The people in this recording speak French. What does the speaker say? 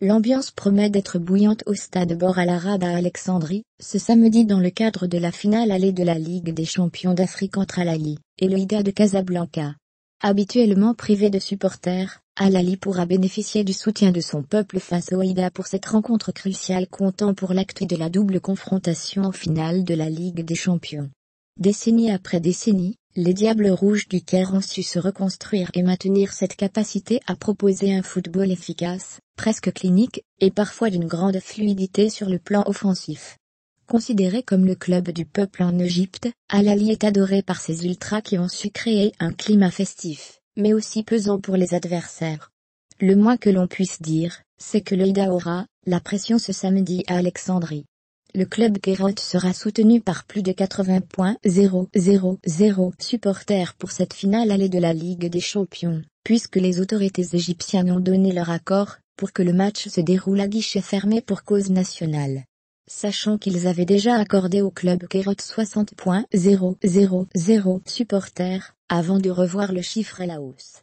L'ambiance promet d'être bouillante au stade Bor Al à Alexandrie, ce samedi dans le cadre de la finale allée de la Ligue des champions d'Afrique entre Al et le de Casablanca. Habituellement privé de supporters, Al pourra bénéficier du soutien de son peuple face au Ida pour cette rencontre cruciale comptant pour l'acte de la double confrontation en finale de la Ligue des champions. Décennie après décennie, les Diables Rouges du Caire ont su se reconstruire et maintenir cette capacité à proposer un football efficace, presque clinique, et parfois d'une grande fluidité sur le plan offensif. Considéré comme le club du peuple en Égypte, al est adoré par ses ultras qui ont su créer un climat festif, mais aussi pesant pour les adversaires. Le moins que l'on puisse dire, c'est que le aura la pression ce samedi à Alexandrie le club Kérot sera soutenu par plus de 80.000 supporters pour cette finale allée de la Ligue des Champions, puisque les autorités égyptiennes ont donné leur accord pour que le match se déroule à guichet fermé pour cause nationale sachant qu'ils avaient déjà accordé au club Kérot 60.000 supporters, avant de revoir le chiffre à la hausse.